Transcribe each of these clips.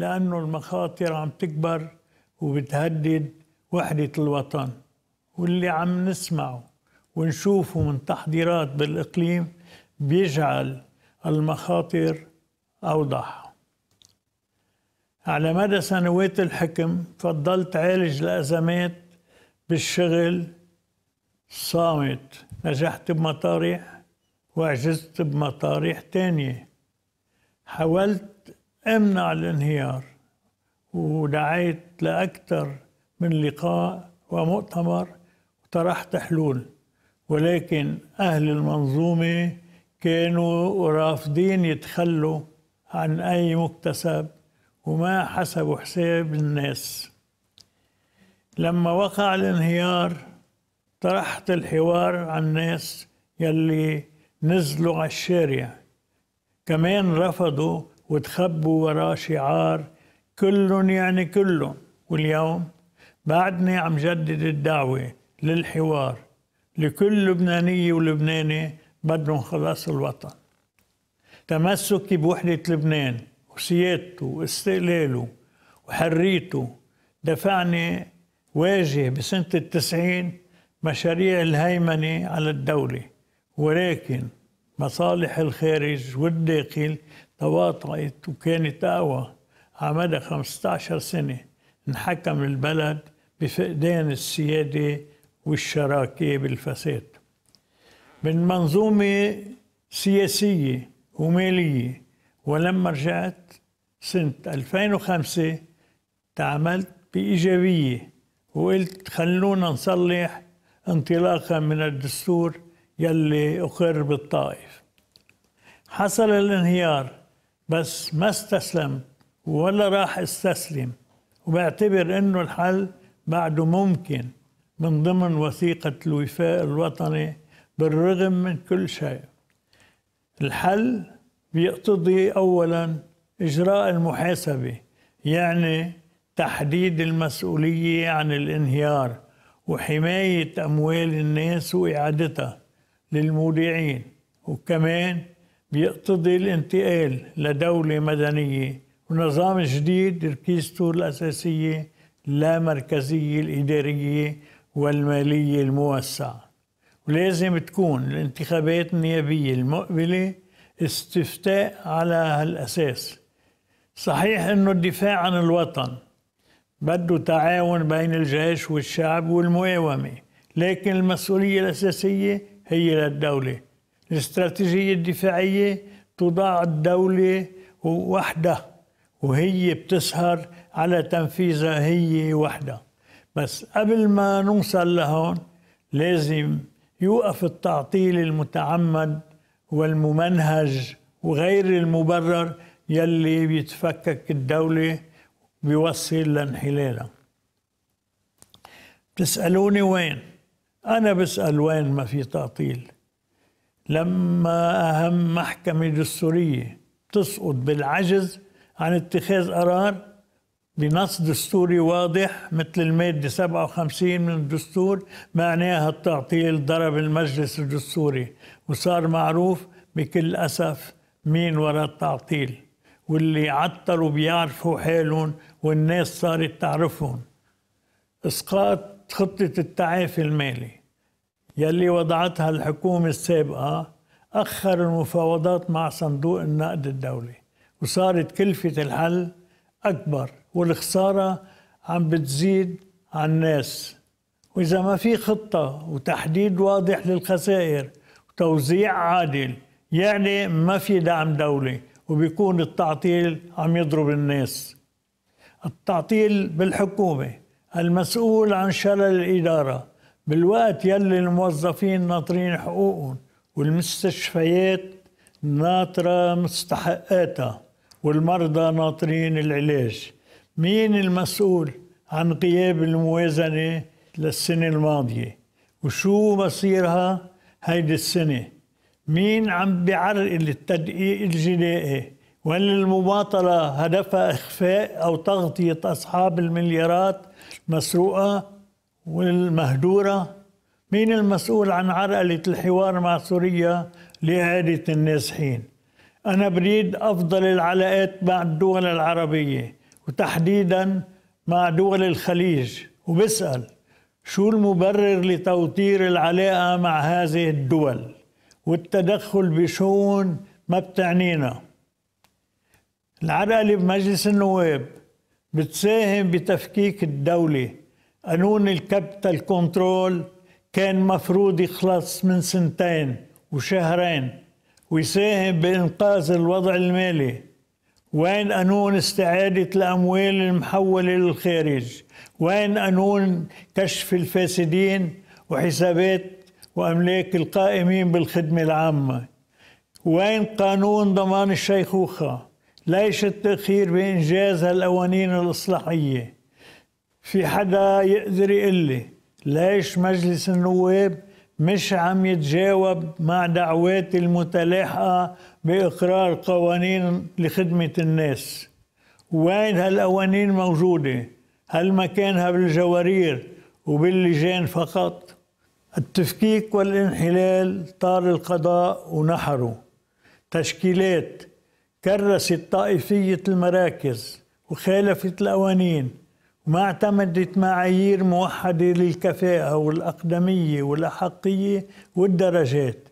لأنه المخاطر عم تكبر وبتهدد وحدة الوطن واللي عم نسمعه ونشوفه من تحضيرات بالإقليم بيجعل المخاطر أوضح على مدى سنوات الحكم فضلت عالج الأزمات بالشغل صامت نجحت بمطارح وعجزت بمطارح تانية حاولت امنع الانهيار ودعيت لأكثر من لقاء ومؤتمر وطرحت حلول ولكن أهل المنظومة كانوا رافضين يتخلوا عن أي مكتسب وما حسبوا حساب الناس لما وقع الانهيار طرحت الحوار عن الناس يلي نزلوا على الشارع كمان رفضوا وتخبوا وراه شعار كلهم يعني كلهم واليوم بعدني عم جدد الدعوة للحوار لكل لبنانية ولبناني بدهم خلاص الوطن تمسكي بوحدة لبنان وسيادته واستقلاله وحريته دفعني واجه بسنة التسعين مشاريع الهيمنة على الدولة ولكن مصالح الخارج والداخل تواطئت وكانت أقوى على مدى 15 سنة انحكم البلد بفقدان السيادة والشراكة بالفساد من منظومة سياسية ومالية ولما رجعت سنة 2005 تعاملت بإيجابية وقلت خلونا نصلح انطلاقا من الدستور يلي أقر بالطائف حصل الانهيار بس ما استسلم ولا راح استسلم وبعتبر انه الحل بعده ممكن من ضمن وثيقة الوفاء الوطني بالرغم من كل شيء الحل بيقتضي أولا إجراء المحاسبة يعني تحديد المسؤولية عن الانهيار وحماية أموال الناس وإعادتها للمودعين وكمان بيقتضي الانتقال لدولة مدنية ونظام جديد ركيزته الأساسية لا مركزية الإدارية والمالية الموسعة ولازم تكون الانتخابات النيابية المقبلة استفتاء على هالأساس صحيح أنه الدفاع عن الوطن بده تعاون بين الجيش والشعب والمقاومة لكن المسؤولية الأساسية هي للدولة الاستراتيجية الدفاعية تضع الدولة وحدها وهي بتسهر على تنفيذها هي وحدها بس قبل ما نوصل لهون لازم يوقف التعطيل المتعمد والممنهج وغير المبرر يلي بيتفكك الدولة بيوصل لانحلالها بتسألوني وين أنا بسأل وين ما في تعطيل لما أهم محكمة دستورية تسقط بالعجز عن اتخاذ قرار بنص دستوري واضح مثل المادة 57 من الدستور معناها التعطيل ضرب المجلس الدستوري وصار معروف بكل أسف مين وراء التعطيل واللي عطلوا بيعرفوا حالهم والناس صارت تعرفهم اسقاط خطة التعافي المالي يلي وضعتها الحكومة السابقة أخر المفاوضات مع صندوق النقد الدولي وصارت كلفة الحل أكبر والخسارة عم بتزيد على الناس وإذا ما في خطة وتحديد واضح للخسائر وتوزيع عادل يعني ما في دعم دولي وبيكون التعطيل عم يضرب الناس التعطيل بالحكومة المسؤول عن شلل الإدارة بالوقت يلي الموظفين ناطرين حقوقهم والمستشفيات ناطرة مستحقاتها والمرضى ناطرين العلاج مين المسؤول عن غياب الموازنة للسنة الماضية وشو مصيرها هيدي السنة مين عم بيعرقل التدقيق الجنائي وهل المماطلة هدفها إخفاء أو تغطية أصحاب المليارات مسروقة والمهدورة مين المسؤول عن عرقلة الحوار مع سوريا لإعادة النازحين أنا بريد أفضل العلاقات مع الدول العربية وتحديدا مع دول الخليج وبسأل شو المبرر لتوتير العلاقة مع هذه الدول والتدخل بشؤون ما بتعنينا العرقلة بمجلس النواب بتساهم بتفكيك الدولة قانون الكابيتال كنترول كان مفروض يخلص من سنتين وشهرين ويساهم بإنقاذ الوضع المالي وين قانون استعادة الأموال المحولة للخارج وين قانون كشف الفاسدين وحسابات وأملاك القائمين بالخدمة العامة وين قانون ضمان الشيخوخة ليش التأخير بإنجاز هالقوانين الإصلاحية في حدا يقدر يقول لي ليش مجلس النواب مش عم يتجاوب مع دعواتي المتلاحقة بإقرار قوانين لخدمة الناس وين هالقوانين موجودة هل مكانها بالجوارير وباللجان فقط التفكيك والانحلال طار القضاء ونحره تشكيلات كرست طائفية المراكز وخالفت القوانين ما اعتمدت معايير موحدة للكفاءة والأقدمية والأحقية والدرجات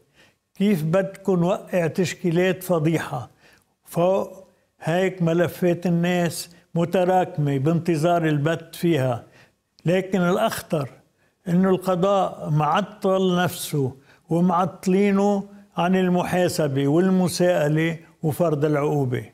كيف بدكن وقع تشكيلات فضيحة فوق هيك ملفات الناس متراكمة بانتظار البت فيها لكن الأخطر أنه القضاء معطل نفسه ومعطلينه عن المحاسبة والمساءلة وفرض العقوبة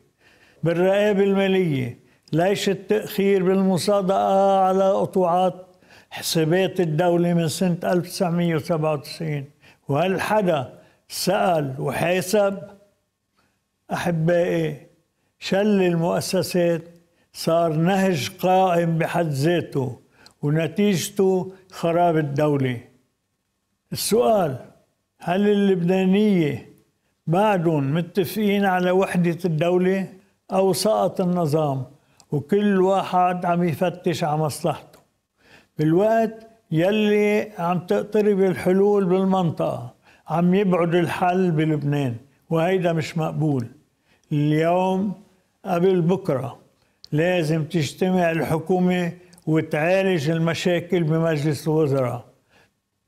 بالرقابة المالية ليش التأخير بالمصادقة على قطوعات حسابات الدولة من سنة 1997 وهل حدا سأل وحاسب أحبائي شل المؤسسات صار نهج قائم بحد ذاته ونتيجته خراب الدولة السؤال هل اللبنانية بعدهم متفقين على وحدة الدولة أو سقط النظام وكل واحد عم يفتش على مصلحته بالوقت يلي عم تقترب الحلول بالمنطقة عم يبعد الحل بلبنان وهيدا مش مقبول اليوم قبل بكرة لازم تجتمع الحكومة وتعالج المشاكل بمجلس الوزراء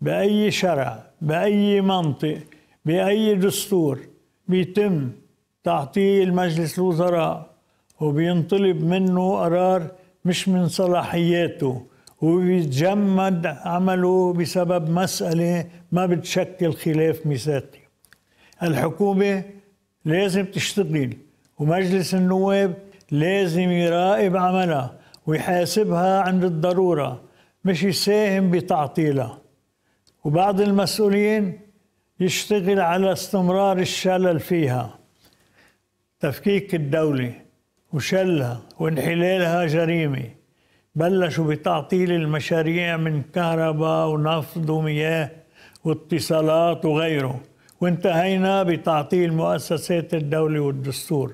بأي شرع بأي منطق بأي دستور بيتم تعطيل مجلس الوزراء وبينطلب منه قرار مش من صلاحياته وبيتجمد عمله بسبب مسألة ما بتشكل خلاف ميثاقي الحكومة لازم تشتغل ومجلس النواب لازم يراقب عملها ويحاسبها عند الضرورة مش يساهم بتعطيلها وبعض المسؤولين يشتغل على استمرار الشلل فيها تفكيك الدوله وشلها وانحلالها جريمة بلشوا بتعطيل المشاريع من كهرباء ونفط ومياه واتصالات وغيره وانتهينا بتعطيل مؤسسات الدولة والدستور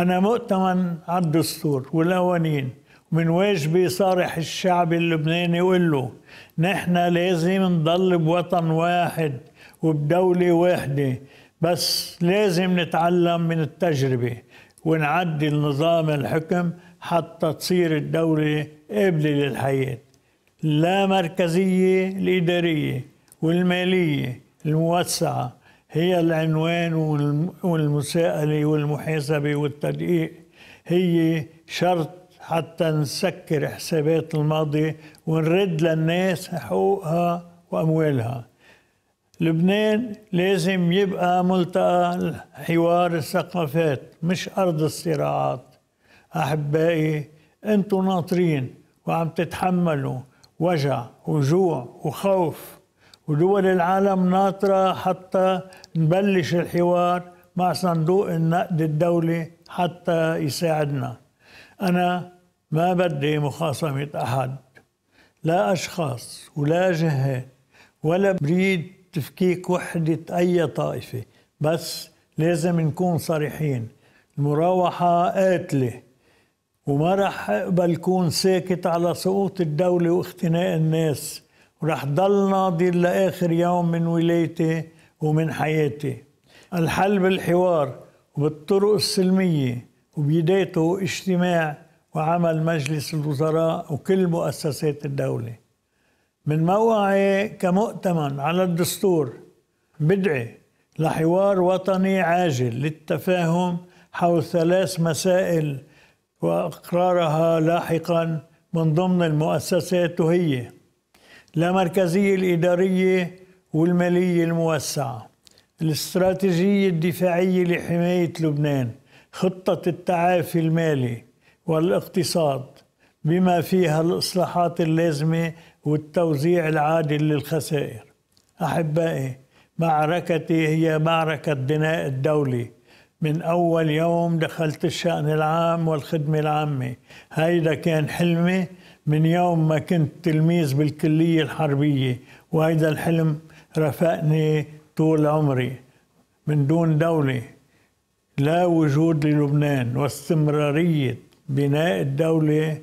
أنا مؤتمن على الدستور والقوانين ومن واجبي صارح الشعب اللبناني وقول له نحن لازم نضل بوطن واحد وبدولة واحدة بس لازم نتعلم من التجربة ونعدل نظام الحكم حتى تصير الدولة قابلة للحياة لا مركزية الإدارية والمالية الموسعة هي العنوان والمساءلة والمحاسبة والتدقيق هي شرط حتى نسكر حسابات الماضي ونرد للناس حقوقها وأموالها لبنان لازم يبقى ملتقى حوار الثقافات مش أرض الصراعات أحبائي أنتوا ناطرين وعم تتحملوا وجع وجوع وخوف ودول العالم ناطرة حتى نبلش الحوار مع صندوق النقد الدولي حتى يساعدنا أنا ما بدي مخاصمة أحد لا أشخاص ولا جهات ولا بريد تفكيك وحدة أي طائفة بس لازم نكون صريحين المراوحة قاتلة وما رح اقبل كون ساكت على سقوط الدولة واختناق الناس ورح ضل ناضل لآخر يوم من ولايتي ومن حياتي الحل بالحوار وبالطرق السلمية وبدايته اجتماع وعمل مجلس الوزراء وكل مؤسسات الدوله من موقعي كمؤتمن على الدستور بدعي لحوار وطني عاجل للتفاهم حول ثلاث مسائل واقرارها لاحقا من ضمن المؤسسات هي المركزيه الاداريه والماليه الموسعه الاستراتيجيه الدفاعيه لحمايه لبنان خطه التعافي المالي والاقتصاد بما فيها الإصلاحات اللازمة والتوزيع العادل للخسائر أحبائي معركتي هي معركة بناء الدولة من أول يوم دخلت الشأن العام والخدمة العامة هيدا كان حلمي من يوم ما كنت تلميذ بالكلية الحربية وهيدا الحلم رافقني طول عمري من دون دولة لا وجود للبنان واستمرارية بناء الدولة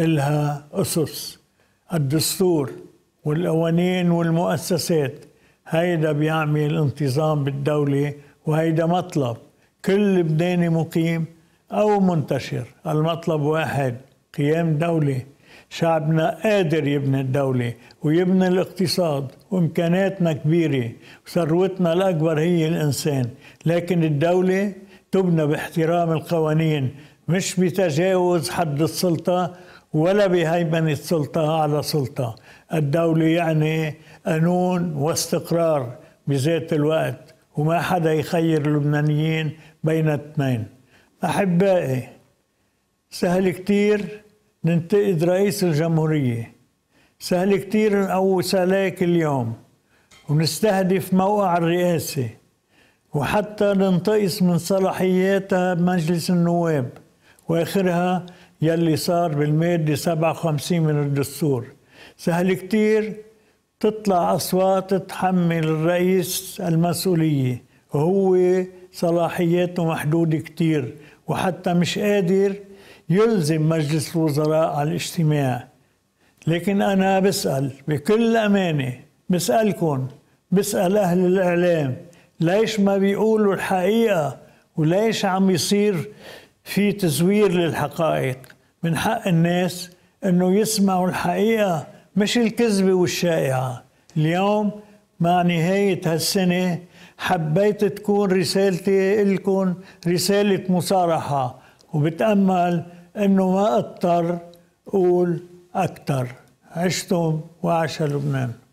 إلها أسس الدستور والقوانين والمؤسسات هيدا بيعمل انتظام بالدولة وهيدا مطلب كل لبناني مقيم أو منتشر المطلب واحد قيام دولة شعبنا قادر يبني الدولة ويبني الاقتصاد وإمكاناتنا كبيرة وثروتنا الأكبر هي الإنسان لكن الدولة تبنى باحترام القوانين مش بتجاوز حد السلطة ولا بهيمنة سلطة على سلطة الدولة يعني قانون واستقرار بذات الوقت وما حدا يخير اللبنانيين بين اثنين أحبائي سهل كتير ننتقد رئيس الجمهورية سهل كتير نقوس عليك اليوم ونستهدف موقع الرئاسة وحتى ننتقص من صلاحياتها بمجلس النواب واخرها يلي صار بالمادة 57 من الدستور سهل كتير تطلع أصوات تحمل الرئيس المسؤولية وهو صلاحياته محدودة كتير وحتى مش قادر يلزم مجلس الوزراء على الاجتماع لكن أنا بسأل بكل أمانة بسألكم بسأل أهل الإعلام ليش ما بيقولوا الحقيقة وليش عم يصير في تزوير للحقائق من حق الناس انه يسمعوا الحقيقه مش الكذبه والشائعه اليوم مع نهايه هالسنه حبيت تكون رسالتي لكم رساله مصارحه وبتامل انه ما اضطر قول اكثر عشتم وعاش لبنان